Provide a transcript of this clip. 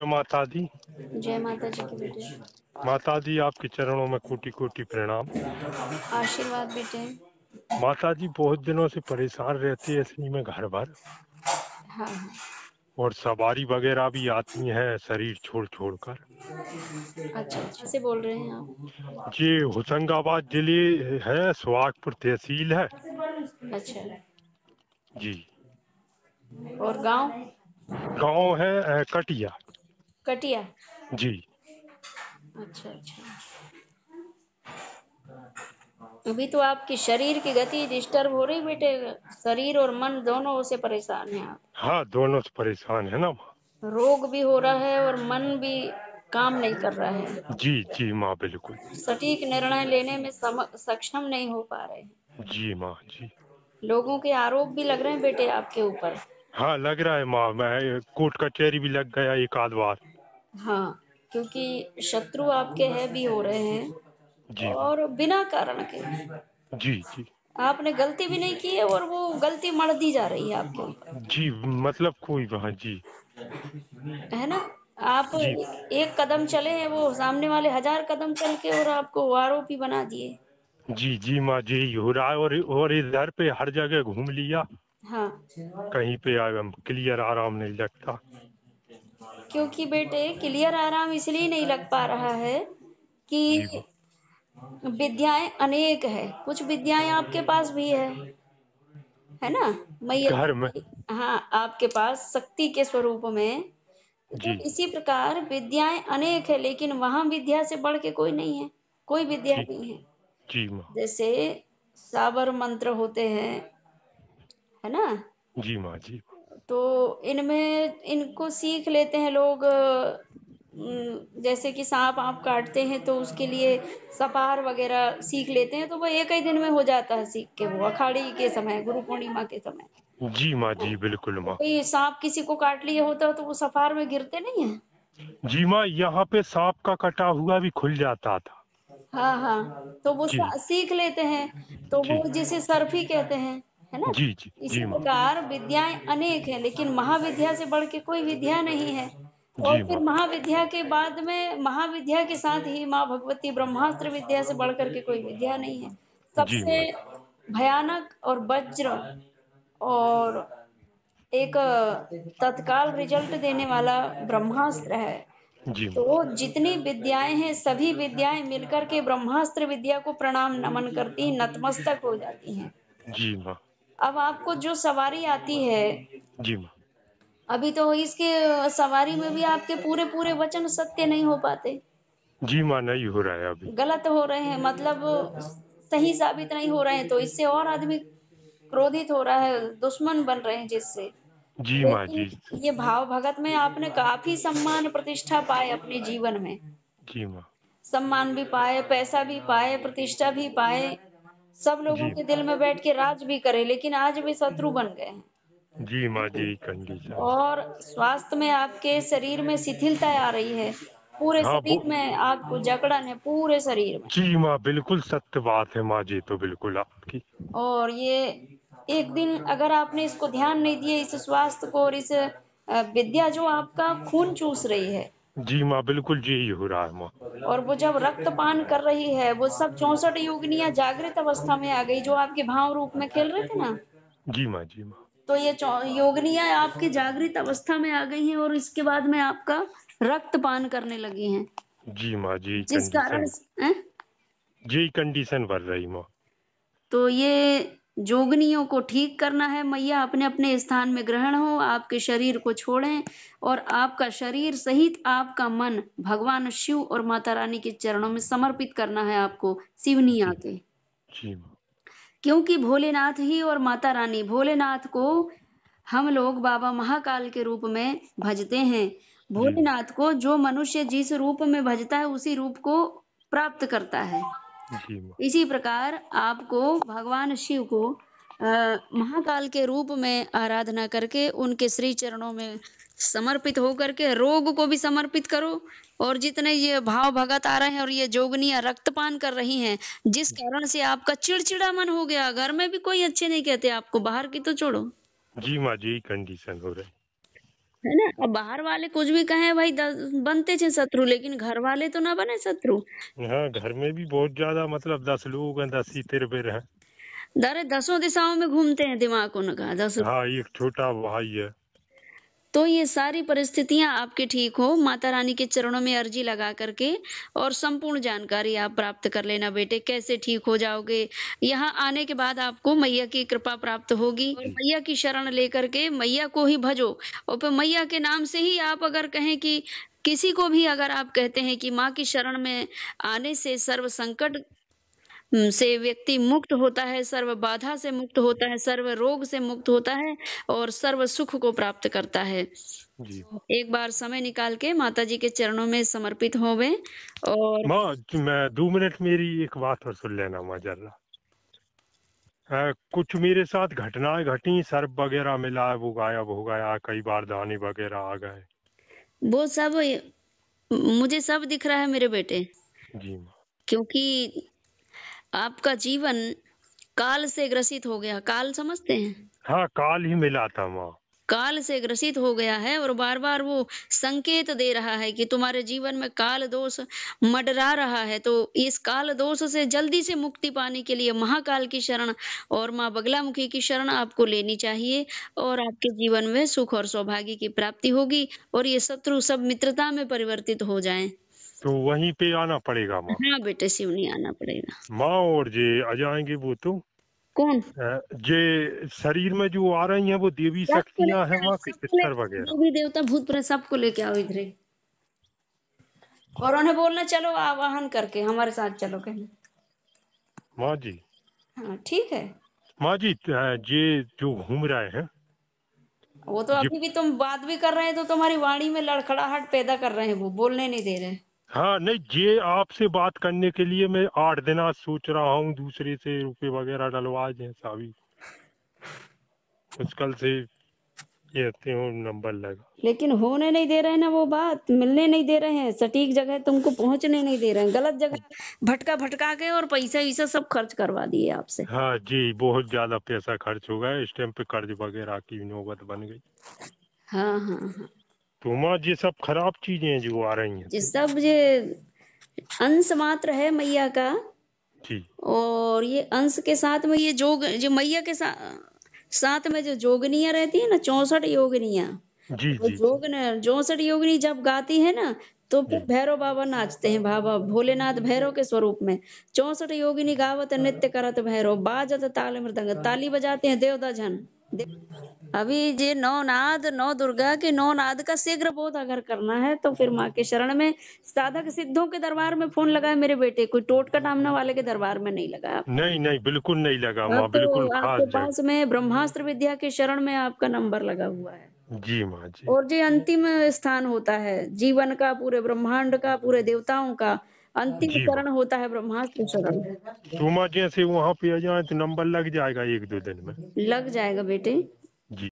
तो माता दी जय माता जी की बेटे माता दी आपके चरणों में कोटी कोटी प्रणाम आशीर्वाद बेटे माता जी बहुत दिनों से परेशान रहती है इसी में घर भर हाँ, हाँ। और सवारी वगैरह भी आती है शरीर छोड़ छोड़ कर अच्छा, अच्छा। बोल रहे हैं आप जी होशंगाबाद जिले है सुहागपुर तहसील है अच्छा जी और गांव गांव है कटिया कटिया जी अच्छा अच्छा अभी तो आपकी शरीर की गति डिस्टर्ब हो रही बेटे शरीर और मन दोनों से परेशान है आप हाँ दोनों से परेशान है ना रोग भी हो रहा है और मन भी काम नहीं कर रहा है जी जी माँ बिल्कुल सटीक निर्णय लेने में सम, सक्षम नहीं हो पा रहे हैं जी माँ जी लोगों के आरोप भी लग रहे हैं बेटे आपके ऊपर हाँ लग रहा है माँ मैं कोर्ट कचहरी भी लग गया एक आध बार हाँ, क्योंकि शत्रु आपके है भी हो रहे जी। हैं और बिना कारण के जी जी आपने गलती भी नहीं की है और वो गलती मर दी जा रही है आपको जी मतलब कोई वहाँ जी है ना आप एक कदम चले हैं वो सामने वाले हजार कदम चल के और आपको आरोपी बना दिए जी जी माँ जी हो रहा है और और इधर पे हर जगह घूम लिया हाँ कहीं पे आ क्लियर आराम नहीं लगता क्योंकि बेटे क्लियर आराम इसलिए नहीं लग पा रहा है कि विद्याएं अनेक है कुछ विद्याएं आपके पास भी है है ना मैं हाँ आपके पास शक्ति के स्वरूप में तो जी। तो इसी प्रकार विद्याएं अनेक है लेकिन वहां विद्या से बढ़ के कोई नहीं है कोई विद्या नहीं है जी जैसे साबर मंत्र होते हैं है ना जी माँ जी तो इनमें इनको सीख लेते हैं लोग जैसे कि सांप आप काटते हैं तो उसके लिए सपार वगैरह सीख लेते हैं तो वो एक ही दिन में हो जाता है सीख के वो अखाड़ी के समय गुरु पूर्णिमा के समय जी माँ जी बिल्कुल माँ कोई सांप किसी को काट लिए होता है तो वो सफार में गिरते नहीं है जी माँ यहाँ पे सांप का कटा हुआ भी खुल जाता था हाँ हाँ तो वो सीख लेते हैं तो वो जिसे सर्फी कहते हैं है ना जी जी इसी प्रकार विद्याएं अनेक हैं लेकिन महाविद्या से बढ़ के कोई विद्या नहीं है और फिर महाविद्या के बाद में महाविद्या के साथ ही माँ भगवती ब्रह्मास्त्र विद्या से बढ़ करके कोई विद्या नहीं है सबसे भयानक और वज्र और एक तत्काल रिजल्ट देने वाला ब्रह्मास्त्र है तो जितनी विद्याएं हैं सभी विद्याएं मिलकर के ब्रह्मास्त्र विद्या को प्रणाम नमन करती नतमस्तक हो जाती हैं जी माँ अब आपको जो सवारी आती है जी अभी तो इसके सवारी में भी आपके पूरे पूरे वचन सत्य नहीं हो पाते जी माँ नहीं हो रहा है अभी गलत हो रहे हैं मतलब सही साबित नहीं हो रहे हैं तो इससे और आदमी क्रोधित हो रहा है दुश्मन बन रहे हैं जिससे जी माँ जी ये भाव भगत में आपने काफी सम्मान प्रतिष्ठा पाए अपने जीवन में जी माँ सम्मान भी पाए पैसा भी पाए प्रतिष्ठा भी पाए सब लोगों के दिल में बैठ के राज भी करे लेकिन आज भी शत्रु बन गए हैं जी माँ जी कंजी और स्वास्थ्य में आपके शरीर में शिथिलता आ रही है पूरे हाँ, शरीर में आपको जकड़न है पूरे शरीर में जी माँ बिल्कुल सत्य बात है माँ जी तो बिल्कुल आपकी और ये एक दिन अगर आपने इसको ध्यान नहीं दिया इस स्वास्थ्य को और इस विद्या जो आपका खून चूस रही है जी माँ बिल्कुल जी यही हो रहा है माँ और वो जब पान कर रही है वो सब चौसठ योगनियाँ जागृत अवस्था में आ गई जो आपके भाव रूप में खेल रहे थे ना जी माँ जी माँ तो ये योगनिया आपकी जागृत अवस्था में आ गई हैं और इसके बाद में आपका रक्त पान करने लगी हैं जी माँ जी जिस कारण जी कंडीशन बढ़ रही माँ तो ये जोगनियों को ठीक करना है मैया अपने अपने स्थान में ग्रहण हो आपके शरीर को छोड़ें और आपका शरीर सहित आपका मन भगवान शिव और माता रानी के चरणों में समर्पित करना है आपको शिवनी आके क्योंकि भोलेनाथ ही और माता रानी भोलेनाथ को हम लोग बाबा महाकाल के रूप में भजते हैं भोलेनाथ को जो मनुष्य जिस रूप में भजता है उसी रूप को प्राप्त करता है इसी प्रकार आपको भगवान शिव को महाकाल के रूप में आराधना करके उनके श्री चरणों में समर्पित होकर के रोग को भी समर्पित करो और जितने ये भाव भगत आ रहे हैं और ये जोगनिया रक्तपान कर रही हैं जिस कारण से आपका चिड़चिड़ा मन हो गया घर में भी कोई अच्छे नहीं कहते आपको बाहर की तो छोड़ो जी माँ जी कंडीशन हो रही है ना अब बाहर वाले कुछ भी कहे भाई बनते थे शत्रु लेकिन घर वाले तो ना बने शत्रु हाँ घर में भी बहुत ज्यादा मतलब दस लोग हैं दस ही तेरे हैं दर दसों दिशाओं में घूमते हैं दिमाग उनका दस हाँ एक छोटा भाई है तो ये सारी परिस्थितियां आपके ठीक हो माता रानी के चरणों में अर्जी लगा करके और संपूर्ण जानकारी आप प्राप्त कर लेना बेटे कैसे ठीक हो जाओगे यहाँ आने के बाद आपको मैया की कृपा प्राप्त होगी मैया की शरण लेकर के मैया को ही भजो और फिर मैया के नाम से ही आप अगर कहें कि किसी को भी अगर आप कहते हैं कि माँ की शरण में आने से सर्व संकट हम्म, से व्यक्ति मुक्त होता है सर्व बाधा से मुक्त होता है सर्व रोग से मुक्त होता है और सर्व सुख को प्राप्त करता है जी। एक बार समय निकाल के माता जी के चरणों में समर्पित हो गए और मैं दो मिनट मेरी एक बात और सुन लेना माँ जरा कुछ मेरे साथ घटनाएं घटी सर्व वगैरह मिला वो गायब हो गया कई बार दानी वगैरह आ गए वो सब मुझे सब दिख रहा है मेरे बेटे जी क्योंकि आपका जीवन काल से ग्रसित हो गया काल समझते हैं हाँ काल ही मिला था वहाँ काल से ग्रसित हो गया है और बार बार वो संकेत दे रहा है कि तुम्हारे जीवन में काल दोष मडरा रहा है तो इस काल दोष से जल्दी से मुक्ति पाने के लिए महाकाल की शरण और माँ बगला मुखी की शरण आपको लेनी चाहिए और आपके जीवन में सुख और सौभाग्य की प्राप्ति होगी और ये शत्रु सब मित्रता में परिवर्तित हो जाए तो वहीं पे आना पड़ेगा माँ हाँ बेटे सिवनी आना पड़ेगा माँ और जे आ जाएंगे वो तो कौन जे शरीर में जो आ रही हैं वो देवी शक्तियाँ हैं माँ पितर वगैरह देवी देवता भूत प्रेत सबको लेके आओ इधर और उन्हें बोलना चलो आवाहन करके हमारे साथ चलो कहने माँ जी हाँ ठीक है माँ जी ये जो घूम रहे हैं वो तो अभी भी तुम बात भी कर रहे हैं तो तुम्हारी वाणी में लड़खड़ाहट पैदा कर रहे हैं वो बोलने नहीं दे रहे हाँ नहीं ये आपसे बात करने के लिए मैं आठ दिन आज सोच रहा हूँ दूसरे से रुपए वगैरह डलवा दें साहब आजकल से कहते हो नंबर लगा लेकिन होने नहीं दे रहे ना वो बात मिलने नहीं दे रहे हैं सटीक जगह तुमको पहुंचने नहीं दे रहे हैं गलत जगह भटका भटका के और पैसा वैसा सब खर्च करवा दिए आपसे हाँ जी बहुत ज्यादा पैसा खर्च हो गया इस टाइम पे कर्ज वगैरह की नौबत बन गई हाँ हाँ हाँ टूमा ये सब खराब चीजें जो आ रही हैं ये सब ये अंश मात्र है मैया का जी और ये अंश के साथ में ये जोग जो मैया के साथ साथ में जो जोगनिया रहती है ना चौसठ योगनिया जी तो जी जोगन चौसठ योगनी जब गाती है ना तो फिर भैरव बाबा नाचते हैं बाबा भोलेनाथ भैरव के स्वरूप में चौसठ योगिनी गावत नृत्य करत भैरव बाजत ताल मृदंग ताली बजाते हैं देवदा जन देव अभी जे नौ नाद नौ दुर्गा के नौ नाद का शीघ्र बोध अगर करना है तो फिर माँ के शरण में साधक सिद्धों के दरबार में फोन लगाए मेरे बेटे कोई टोट का टामना वाले के दरबार में नहीं लगा नहीं नहीं बिल्कुल नहीं लगा माँ तो बिल्कुल आपके पास में ब्रह्मास्त्र विद्या के शरण में आपका नंबर लगा हुआ है जी माँ जी और जो अंतिम स्थान होता है जीवन का पूरे ब्रह्मांड का पूरे देवताओं का अंतिम चरण होता है ब्रह्मास्त्र शरण सुमा तो जैसे वहाँ पे आ जाए तो नंबर लग जाएगा एक दो दिन में लग जाएगा बेटे Ди.